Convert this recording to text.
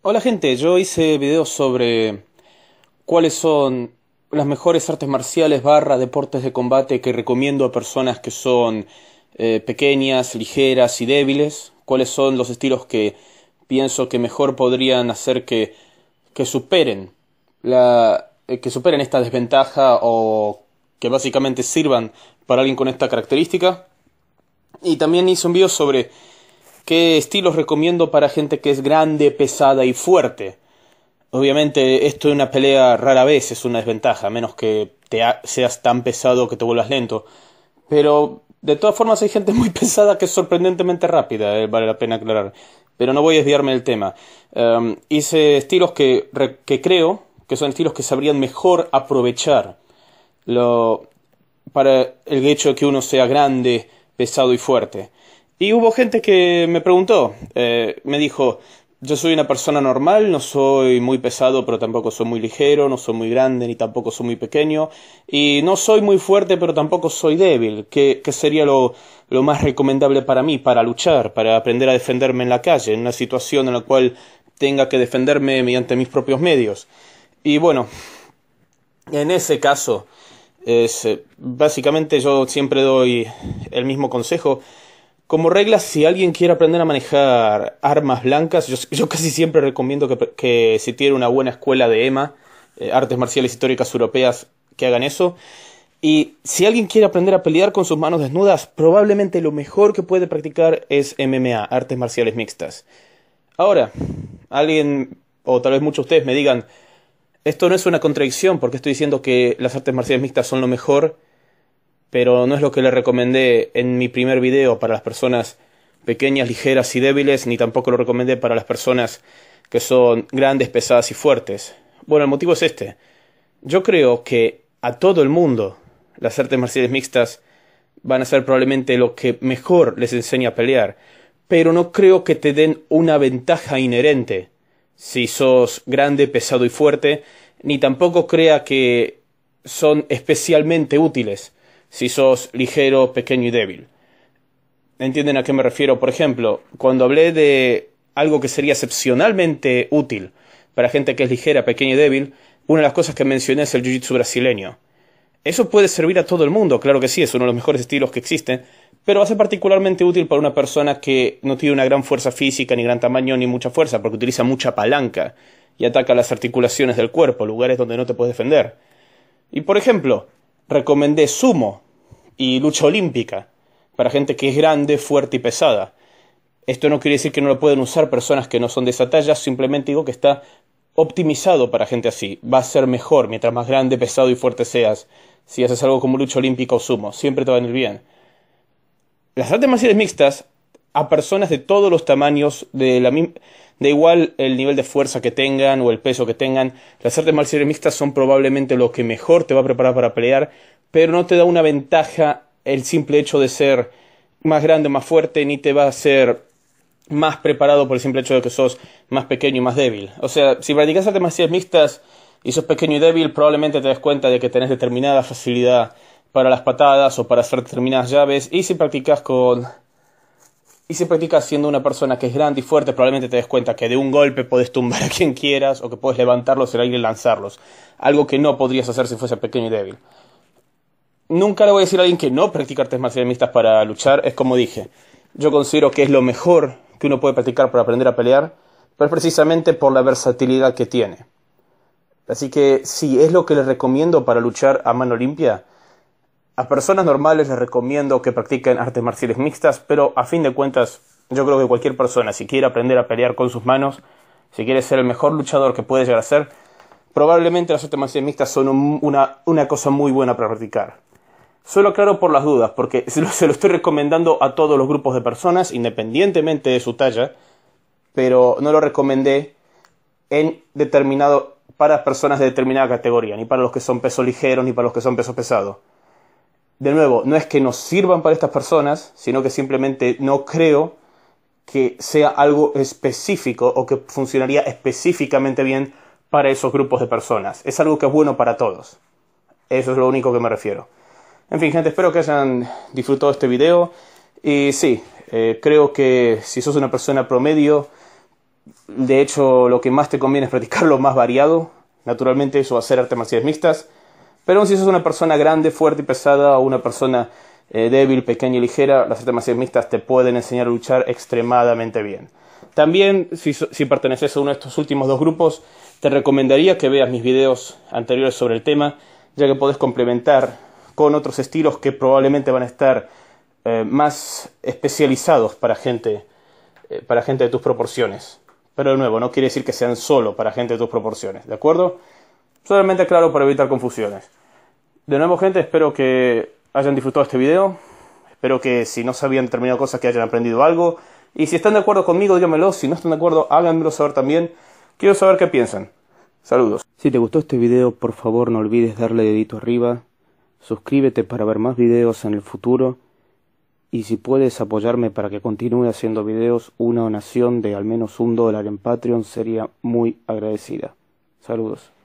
Hola gente, yo hice videos sobre cuáles son las mejores artes marciales barra deportes de combate que recomiendo a personas que son eh, pequeñas, ligeras y débiles, cuáles son los estilos que pienso que mejor podrían hacer que, que superen la, eh, que superen esta desventaja o que básicamente sirvan para alguien con esta característica. Y también hice un video sobre ¿Qué estilos recomiendo para gente que es grande, pesada y fuerte? Obviamente esto de una pelea rara vez es una desventaja, a menos que te seas tan pesado que te vuelvas lento. Pero de todas formas hay gente muy pesada que es sorprendentemente rápida, eh, vale la pena aclarar. Pero no voy a desviarme del tema. Em, hice estilos que, que creo que son estilos que sabrían mejor aprovechar lo, para el hecho de que uno sea grande, pesado y fuerte. Y hubo gente que me preguntó, eh, me dijo, yo soy una persona normal, no soy muy pesado, pero tampoco soy muy ligero, no soy muy grande, ni tampoco soy muy pequeño, y no soy muy fuerte, pero tampoco soy débil, ¿Qué sería lo, más recomendable para mí, para luchar, para aprender a defenderme en la calle, en una situación en la cual tenga que defenderme mediante mis propios medios. Y bueno, en ese caso, eh, básicamente yo siempre doy el mismo consejo, como regla, si alguien quiere aprender a manejar armas blancas, yo, casi siempre recomiendo que, si tiene una buena escuela de EMA, eh, artes marciales históricas europeas, que hagan eso. Y si alguien quiere aprender a pelear con sus manos desnudas, probablemente lo mejor que puede practicar es MMA, artes marciales mixtas. Ahora, alguien, o tal vez muchos de ustedes me digan, esto no es una contradicción porque estoy diciendo que las artes marciales mixtas son lo mejor pero no es lo que le recomendé en mi primer video para las personas pequeñas, ligeras y débiles, ni tampoco lo recomendé para las personas que son grandes, pesadas y fuertes. Bueno, el motivo es este. Yo creo que a todo el mundo las artes marciales mixtas van a ser probablemente lo que mejor les enseña a pelear, pero no creo que te den una ventaja inherente si sos grande, pesado y fuerte, ni tampoco crea que son especialmente útiles si sos ligero, pequeño y débil. ¿Entienden a qué me refiero? Por ejemplo, cuando hablé de algo que sería excepcionalmente útil para gente que es ligera, pequeña y débil, una de las cosas que mencioné es el jiu-jitsu brasileño. Eso puede servir a todo el mundo, claro que sí, es uno de los mejores estilos que existen, pero va a ser particularmente útil para una persona que no tiene una gran fuerza física, ni gran tamaño, ni mucha fuerza, porque utiliza mucha palanca y ataca las articulaciones del cuerpo, lugares donde no te puedes defender. Y por ejemplo, recomendé sumo y lucha olímpica para gente que es grande, fuerte y pesada. Esto no quiere decir que no lo pueden usar personas que no son de esa talla, simplemente digo que está optimizado para gente así. Va a ser mejor mientras más grande, pesado y fuerte seas. Si haces algo como lucha olímpica o sumo, siempre te va a venir bien. Las artes marciales mixtas a personas de todos los tamaños, de, igual el nivel de fuerza que tengan o el peso que tengan. Las artes marciales mixtas son probablemente lo que mejor te va a preparar para pelear, pero no te da una ventaja el simple hecho de ser más grande o más fuerte, ni te va a ser más preparado por el simple hecho de que sos más pequeño y más débil. O sea, si practicas artes marciales mixtas y sos pequeño y débil, probablemente te des cuenta de que tenés determinada facilidad para las patadas o para hacer determinadas llaves. Y si practicas con y si practicas siendo una persona que es grande y fuerte, probablemente te des cuenta que de un golpe puedes tumbar a quien quieras o que puedes levantarlos en aire y lanzarlos. Algo que no podrías hacer si fuese pequeño y débil. Nunca le voy a decir a alguien que no practicar artes marciales para luchar. Es como dije, yo considero que es lo mejor que uno puede practicar para aprender a pelear, pero es precisamente por la versatilidad que tiene. Así que si es lo que les recomiendo para luchar a mano limpia a personas normales les recomiendo que practiquen artes marciales mixtas, pero a fin de cuentas yo creo que cualquier persona, si quiere aprender a pelear con sus manos, si quiere ser el mejor luchador que puede llegar a ser, probablemente las artes marciales mixtas son una, cosa muy buena para practicar. Solo aclaro por las dudas, porque se lo, estoy recomendando a todos los grupos de personas, independientemente de su talla, pero no lo recomendé para personas de determinada categoría, ni para los que son peso ligero, ni para los que son peso pesado de nuevo, no es que nos sirvan para estas personas, sino que simplemente no creo que sea algo específico o que funcionaría específicamente bien para esos grupos de personas. Es algo que es bueno para todos. Eso es lo único que me refiero. En fin, gente, espero que hayan disfrutado este video. Y sí, eh, creo que si sos una persona promedio, de hecho lo que más te conviene es practicar lo más variado. Naturalmente eso va a ser mixtas. Pero si sos una persona grande, fuerte y pesada o una persona eh, débil, pequeña y ligera, las artes marciales te pueden enseñar a luchar extremadamente bien. También, si, perteneces a uno de estos últimos dos grupos, te recomendaría que veas mis videos anteriores sobre el tema, ya que podés complementar con otros estilos que probablemente van a estar eh, más especializados para gente, eh, para gente de tus proporciones. Pero de nuevo, no quiere decir que sean solo para gente de tus proporciones, ¿de acuerdo? Solamente claro para evitar confusiones. De nuevo, gente, espero que hayan disfrutado este video. Espero que si no sabían determinadas cosas que hayan aprendido algo. Y si están de acuerdo conmigo, díganmelo. Si no están de acuerdo, háganmelo saber también. Quiero saber qué piensan. Saludos. Si te gustó este video, por favor no olvides darle dedito arriba. Suscríbete para ver más videos en el futuro. Y si puedes apoyarme para que continúe haciendo videos, una donación de al menos un dólar en Patreon sería muy agradecida. Saludos.